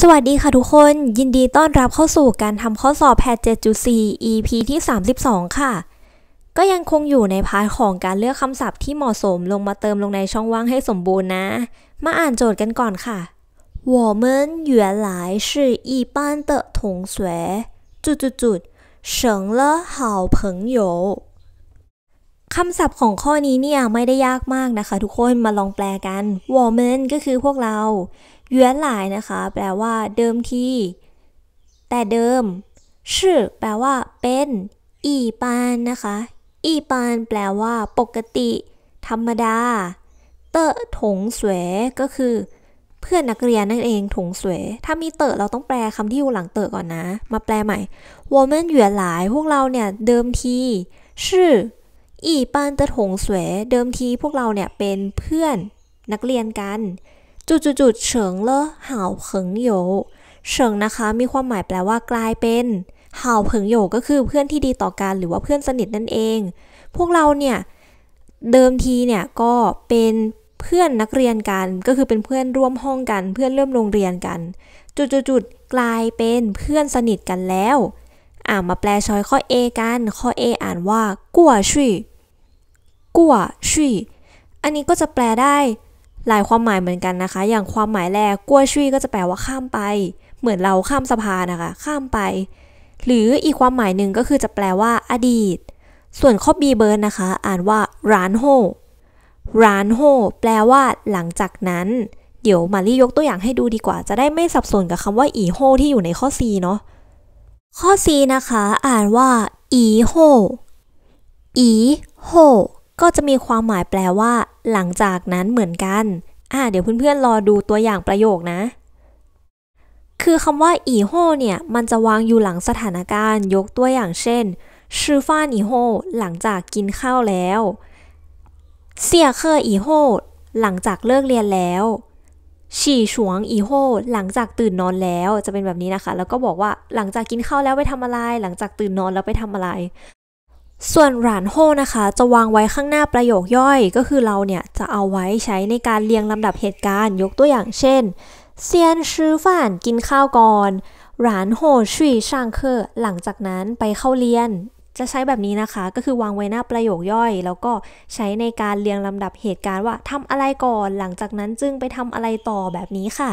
สวัสดีค่ะทุกคน ยินดีต้อนรับเข้าสู่การทำข้อสอบแพท 7.4 EP ที่ 32 ค่ะ ก็ยังคงอยู่ในพาร์ทของการเลือกคำศัพท์ที่เหมาะสมลงมาเติมลงในช่องว่างให้สมบูรณ์นะ มาอ่านโจทย์กันก่อนค่ะ我们原来是一班的同学จุดจุดจุด成了好朋友คำศัพท์ของข้อนี้เนี่ยไม่ได้ยากมากนะคะ ทุกคนมาลองแปลกันวอ w เมนก็คือพวกเราเย้นหลายนะคะแปลว่าเดิมทีแต่เดิมชื่อแปลว่าเป็น อีปานนะคะอีปาน แปลว่า ปกติ ธรรมดา เตอถงสวยก็คือ เพื่อนนักเรียนนั่นเองถงสวยถ้ามีเตอเราต้องแปลคำที่อยู่หลังเตอก่อนนะ มาแปลใหม่วอ m เ n นเหยื่อหลายพวกเราเนี่ยเดิมทีชื่ออีปานเตอถงสวยเดิมทีพวกเราเนี่ยเป็นเพื่อนนักเรียนกันจุดๆดเฉิงเลอเห่าเผิงโยเฉิงนะคะ มีความหมายแปลว่ากลายเป็นเห่าเผิงโยก็คือเพื่อนที่ดีต่อกันหรือว่าเพื่อนสนิทนั่นเอง พวกเราเนี่ยเดิมทีเนี่ยก็เป็นเพื่อนนักเรียนกัน ก็คือเป็นเพื่อนร่วมห้องกัน เพื่อนเริ่มโรงเรียนกันจุดๆดกลายเป็นเพื่อนสนิทกันแล้วอ่ามาแปลชอยข้อ A กันข้อ A อ่านว่ากัวชุยกัวชุยอันนี้ก็จะแปลได้หลายความหมายเหมือนกันนะคะ อย่างความหมายแรก กั้วชุย ก็จะแปลว่าข้ามไป เหมือนเราข้ามสะพานนะคะข้ามไป หรืออีกความหมายหนึ่งก็คือจะแปลว่าอดีต ส่วนข้อบีเบิร์นะคะ อ่านว่าร้านโฮร้านโฮ แปลว่า หลังจากนั้น เดี๋ยวมารียกตัวอย่างให้ดูดีกว่า จะได้ไม่สับสนกับคำว่าอีโฮที่อยู่ในข้อ C เนาะ ข้อ C นะคะ อ่านว่าอีโฮ อีโฮก็จะมีความหมายแปลว่าหลังจากนั้นเหมือนกันอ่าเดี๋ยวเพื่อนๆรอดูตัวอย่างประโยคนะ คือคำว่าอีโฮเนี่ยมันจะวางอยู่หลังสถานการณ์ ยกตัวอย่างเช่นชื่อฟ้านอีโฮหลังจากกินข้าวแล้วเสี่ยเคออีโฮหลังจากเลิกเรียนแล้วฉี่ฉวงอีโฮหลังจากตื่นนอนแล้วจะเป็นแบบนี้นะคะ แล้วก็บอกว่าหลังจากกินข้าวแล้วไปทำอะไร หลังจากตื่นนอนแล้วไปทำอะไรส่วนหลานโฮนะคะ จะวางไว้ข้างหน้าประโยคย่อย ก็คือเราเนี่ยจะเอาไว้ใช้ในการเรียงลำดับเหตุการณ์ยกตัวอย่างเช่นเซียนชื่อฝันกินข้าวก่อนหลานโฮชุยช่างเคอหลังจากนั้นไปเข้าเรียน จะใช้แบบนี้นะคะ ก็คือวางไว้หน้าประโยคย่อย แล้วก็ใช้ในการเรียงลำดับเหตุการณ์ว่าทำอะไรก่อน หลังจากนั้นจึงไปทำอะไรต่อแบบนี้ค่ะ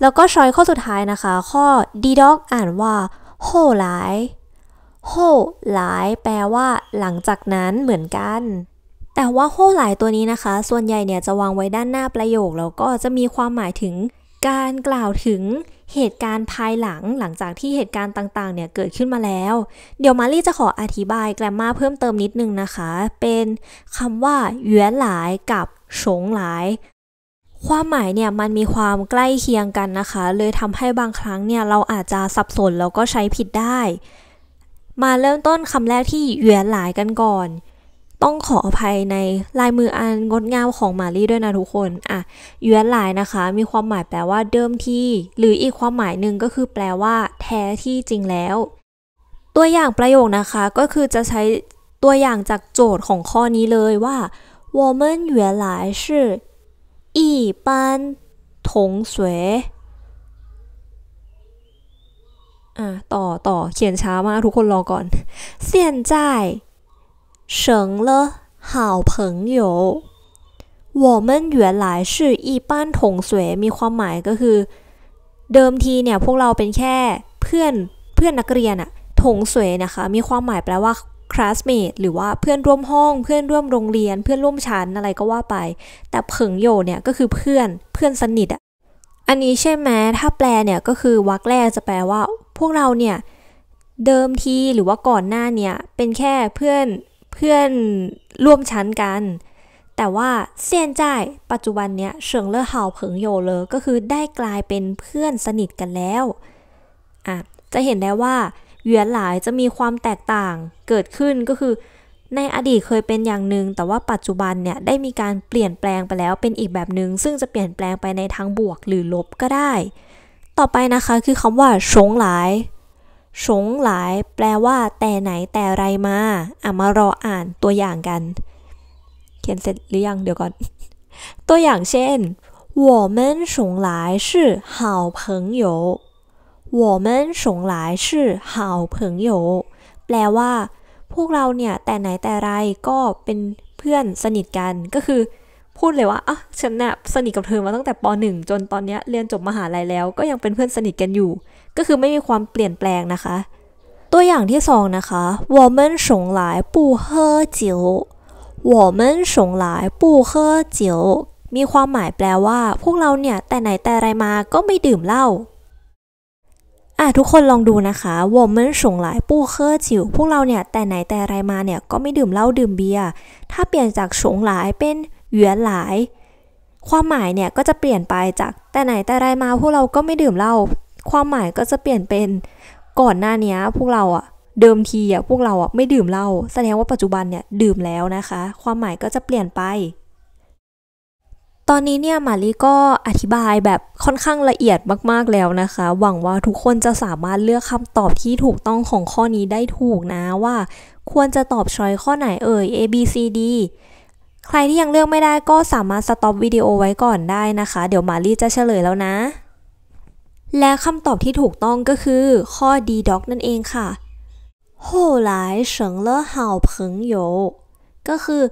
แล้วก็ช้อยข้อสุดท้ายนะคะ ข้อดีด็อกอ่านว่าโฮหลายโฮหลาย แปลว่า หลังจากนั้นเหมือนกัน แต่ว่าโฮหลายตัวนี้นะคะ ส่วนใหญ่ เนี่ย จะวางไว้ด้านหน้าประโยค แล้วก็จะมีความหมายถึง การกล่าวถึง เหตุการณ์ภายหลัง หลังจากที่เหตุการณ์ต่างๆเนี่ย เกิดขึ้นมาแล้ว เดี๋ยวมารี่จะขออธิบายแกรมมาเพิ่มเติมนิดนึงนะคะ เป็นคำว่าเหยื่อหลาย กับ สงหลาย ความหมาย เนี่ย มันมีความใกล้เคียงกันนะคะ เลยทำให้บางครั้ง เนี่ย เราอาจจะสับสน แล้วก็ใช้ผิดได้มาเริ่มต้นคำแรกที่เหวียนหลายกันก่อน ต้องขออภัยในลายมืออันงดงามของมารีด้วยนะทุกคนอ่ะเหวียนหลายนะคะ มีความหมายแปลว่าเดิมที่ หรืออีกความหมายหนึ่งก็คือแปลว่าแท้ที่จริงแล้ว ตัวอย่างประโยคนะคะ ก็คือจะใช้ตัวอย่างจากโจทย์ของข้อนี้เลยว่า我们原来是一班同学่ะต่อต่อเขียนช้ามากทุกคนรอก่อน เซียนจ่ายเฉิงเล好朋友我们原来是一般同学มีความหมายก็คือ เดิมทีเนี่ยพวกเราเป็นแค่เพื่อนเพื่อนนักเรียนอะถงสวยนะคะมีความหมายแปลว่า classmate หรือว่าเพื่อนร่วมห้อง เพื่อนร่วมโรงเรียน เพื่อนร่วมชั้นอะไรก็ว่าไป แต่เผงโยเนี่ยก็คือเพื่อนเพื่อนสนิทอะอันนี้ใช่ไหมถ้าแปลเนี่ยก็คือวักแรกจะแปลว่าวกเราเนี่ยเดิมทีหรือว่าก่อนหน้าเนี่ยเป็นแค่เพื่อนเพื่อนร่วมชั้นกัน แต่ว่าเซียนจ่ายปัจจุบันเนี่ยเฉิงเล่อเห่าเผิงโยเลยก็คือได้กลายเป็นเพื่อนสนิทกันแล้วอ่ะจะเห็นได้ว่าเหวียนหลายจะมีความแตกต่างเกิดขึ้นก็คือในอดีตเคยเป็นอย่างหนึ่งแต่ว่าปัจจุบันเนี่ยได้มีการเปลี่ยนแปลงไปแล้วเป็นอีกแบบหนึง่งซึ่งจะเปลี่ยนแปลงไปในทางบวกหรือลบก็ได้ต่อไปนะคะคือคำว่าสงหลายสงหลายแปลว่า แต่ไหนแต่ไรมาอ่ะมารออ่านตัวอย่างกัน เขียนเสร็จหรือยังเดี๋ยวก่อน ตัวอย่างเช่น我们从来是好朋友我们从来是好朋友แปลว่า พวกเราเนี่ยแต่ไหนแต่ไรก็เป็นเพื่อนสนิทกันก็คือพูดเลยว่าอ่ะฉันนะ่ะสนิทกับเธอมาตั้งแต่ป .1 จนตอนนี้เรียนจบมหาลัยแล้ว ก็ยังเป็นเพื่อนสนิทกันอยู่ ก็คือไม่มีความเปลี่ยนแปลงนะคะ ตัวอย่างที่สองนะคะ我们从来不喝酒我们从来不喝酒มีความหมายแปลว่า พวกเราเนี่ยแต่ไหนแต่ไรมาก็ไม่ดื่มเหล้าอ่ะทุกคนลองดูนะคะ我们从来不喝酒พวกเราเนี่ยแต่ไหนแต่ไรมาเนี่ยก็ไม่ดื่มเหล้าดื่มเบียร์ ถ้าเปลี่ยนจากสงหลายเป็นเหวียนหลาย ความหมายเนี่ยก็จะเปลี่ยนไปจากแต่ไหนแต่ไรมาพวกเราก็ไม่ดื่มเหล้าความหมายก็จะเปลี่ยนเป็น ก่อนหน้านี้พวกเราอะเดิมทีอะพวกเราอะไม่ดื่มเหล้าแสดงว่าปัจจุบันเนี่ยดื่มแล้วนะคะ ความหมายก็จะเปลี่ยนไป ตอนนี้เนี่ยมารีก็อธิบายแบบค่อนข้างละเอียดมากๆแล้วนะคะ หวังว่าทุกคนจะสามารถเลือกคำตอบที่ถูกต้องของข้อนี้ได้ถูกนะว่า ควรจะตอบช้อยข้อไหนเอ่ย A B C D ใครที่ยังเลือกไม่ได้ก็สามารถสต็อปวิดีโอไว้ก่อนได้นะคะ เดี๋ยวมารีจะเฉลยแล้วนะ และคำตอบที่ถูกต้องก็คือข้อ D doc นั่นเองค่ะโหหลายเงเลเห่าเพงโยก็คือ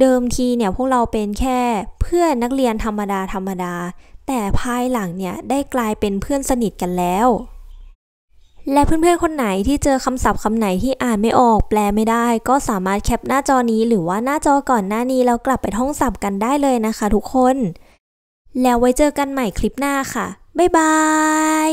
เดิมทีเนี่ยพวกเราเป็นแค่เพื่อนนักเรียนธรรมดาธรรมดา แต่ภายหลังเนี่ยได้กลายเป็นเพื่อนสนิทกันแล้วและเพื่อนๆคนไหนที่เจอคำศัพท์คำไหนที่อ่านไม่ออก แปลไม่ได้ ก็สามารถแคปหน้าจอนี้หรือว่าหน้าจอก่อนหน้านี้แล้วกลับไปท่องศัพท์กันได้เลยนะคะ ทุกคน แล้วไว้เจอกันใหม่คลิปหน้าค่ะบ๊ายบาย